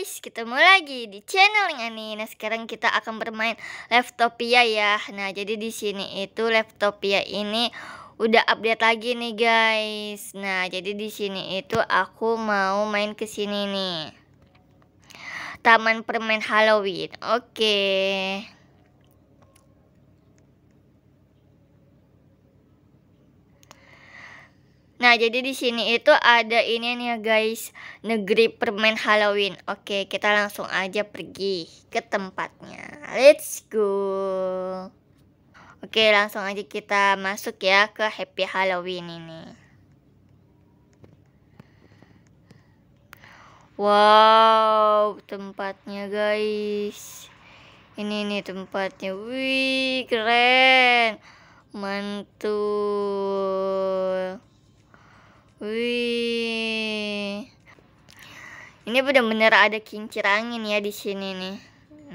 guys, ketemu lagi di channel ini. Nah, sekarang kita akan bermain Leftopia ya. Nah, jadi di sini itu Leftopia ini udah update lagi nih, guys. Nah, jadi di sini itu aku mau main ke sini nih. Taman permen Halloween. Oke. Okay. Nah, jadi di sini itu ada ini nih ya, guys, negeri permen Halloween. Oke, kita langsung aja pergi ke tempatnya. Let's go. Oke, langsung aja kita masuk ya ke Happy Halloween ini. Wow, tempatnya guys. Ini nih tempatnya. Wih, keren. Mantul. Wih. Ini bener-bener ada kincir angin ya di sini nih.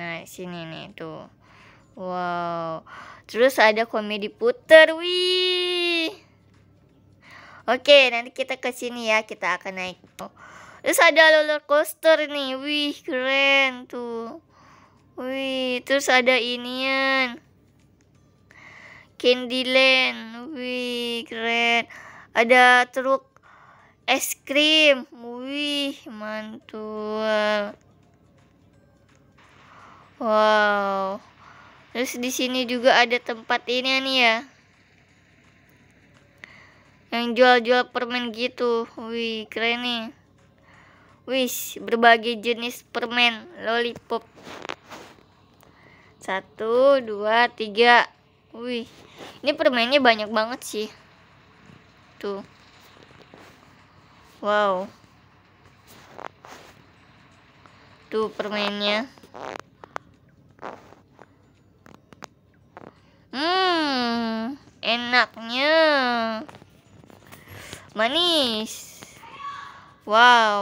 Nah, sini nih tuh. Wow. Terus ada komedi puter. Wih. Oke, nanti kita ke sini ya. Kita akan naik. tuh. Terus ada roller coaster nih. Wih, keren tuh. Wih, terus ada inian. Candyland. Wih, keren. Ada truk es krim wih mantul wow terus di sini juga ada tempat ini nih ya yang jual-jual permen gitu wih keren nih wih berbagai jenis permen lollipop satu dua tiga wih ini permennya banyak banget sih tuh wow tuh permennya hmm enaknya manis wow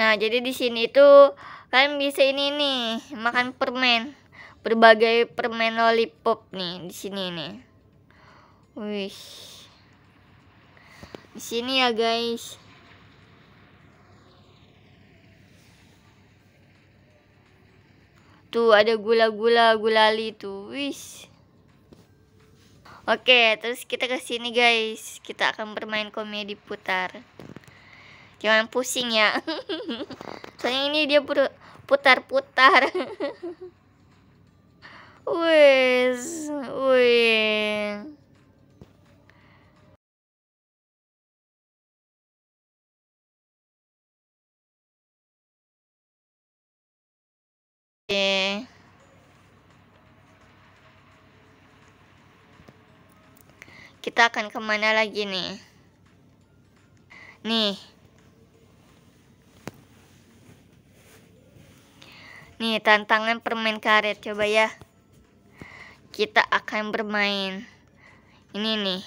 nah jadi di sini tuh kalian bisa ini nih makan permen berbagai permen lollipop nih di sini nih wih di sini ya guys tuh ada gula-gula gulali tuh wis Oke, terus kita ke sini guys. Kita akan bermain komedi putar. Jangan pusing ya. Soalnya ini dia putar-putar. wis wis Oke. Kita akan kemana lagi nih? Nih. Nih, tantangan permain karet. Coba ya. Kita akan bermain. Ini nih.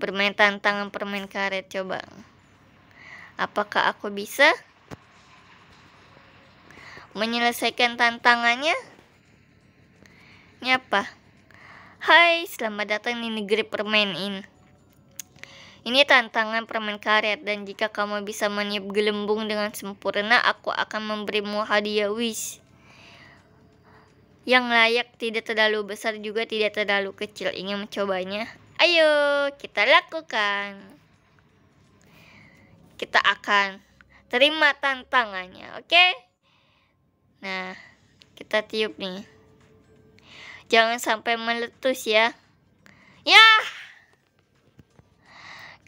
Bermain tantangan permain karet. Coba. Apakah aku bisa? Bisa menyelesaikan tantangannya? Ini apa? Hai, selamat datang di negeri permen ini. Ini tantangan permen karet dan jika kamu bisa meniup gelembung dengan sempurna, aku akan memberimu hadiah wish. Yang layak tidak terlalu besar juga tidak terlalu kecil. Ingin mencobanya? Ayo, kita lakukan. Kita akan terima tantangannya, oke? Okay? Nah, kita tiup nih. Jangan sampai meletus ya. Ya!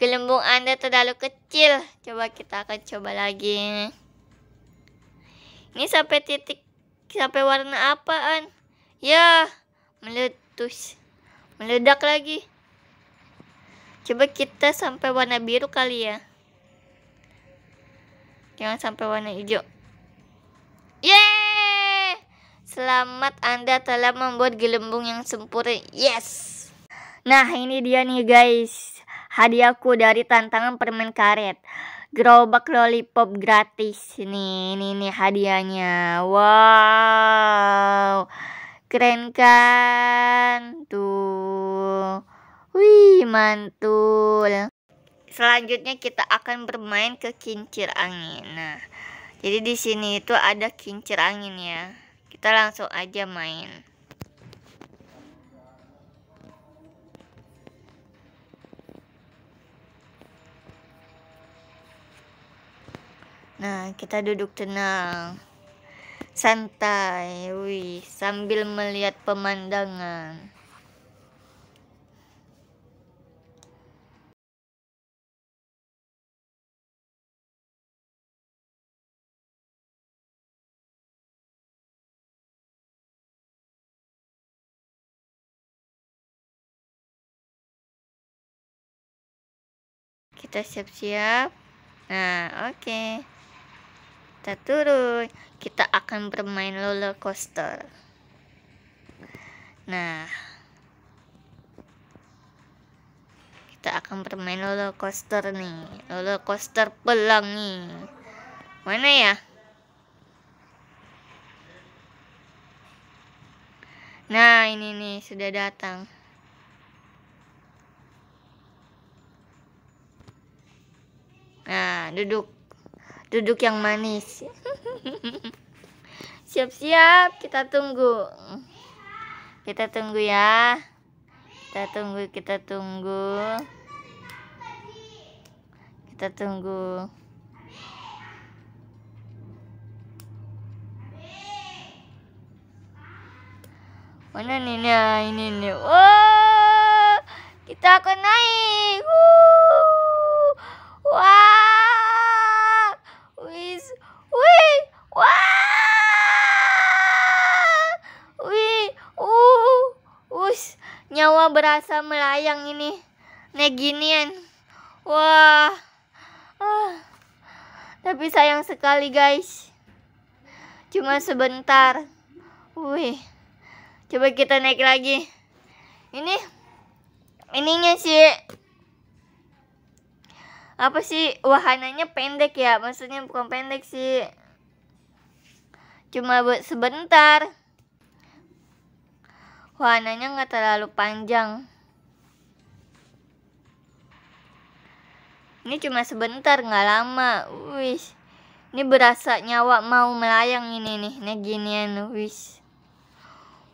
Gelembung Anda terlalu kecil. Coba kita akan coba lagi. Ini sampai titik sampai warna apaan? Ya, meletus. Meledak lagi. Coba kita sampai warna biru kali ya. Jangan sampai warna hijau. Selamat Anda telah membuat gelembung yang sempurna. Yes. Nah, ini dia nih guys. Hadiahku dari tantangan permen karet. Gerobak lollipop gratis nih. Ini nih hadiahnya. Wow. Keren kan? Tuh. Wih, mantul. Selanjutnya kita akan bermain ke kincir angin. Nah, jadi di sini itu ada kincir angin ya kita langsung aja main Nah, kita duduk tenang, santai, wih, sambil melihat pemandangan. kita siap-siap nah oke okay. kita turun kita akan bermain roller coaster nah kita akan bermain roller coaster nih roller coaster pelangi mana ya nah ini nih sudah datang duduk. Duduk yang manis. Siap-siap, kita tunggu. Kita tunggu ya. Kita tunggu, kita tunggu. Kita tunggu. Mana nih? nih, ini nih. Wow! Kita akan naik. Wow! nyawa berasa melayang ini neginian wah ah. tapi sayang sekali guys cuma sebentar wih coba kita naik lagi ini ininya sih apa sih wahananya pendek ya maksudnya bukan pendek sih cuma buat sebentar Warnanya nggak terlalu panjang. Ini cuma sebentar, nggak lama. Wis, ini berasa nyawa mau melayang ini nih. nih ginian, wis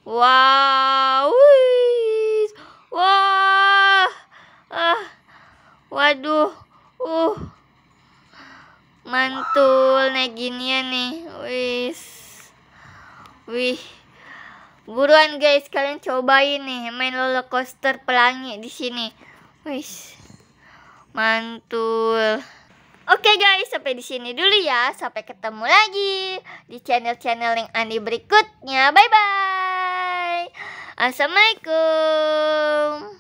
Wow, wis Wah. Ah. Waduh. Uh. Mantul, neginian ginian nih. wis, Wih. Buruan guys, kalian cobain nih main roller coaster pelangi di sini. Wis. Mantul. Oke guys, sampai di sini dulu ya. Sampai ketemu lagi di channel-channel yang Andi berikutnya. Bye bye. Assalamualaikum.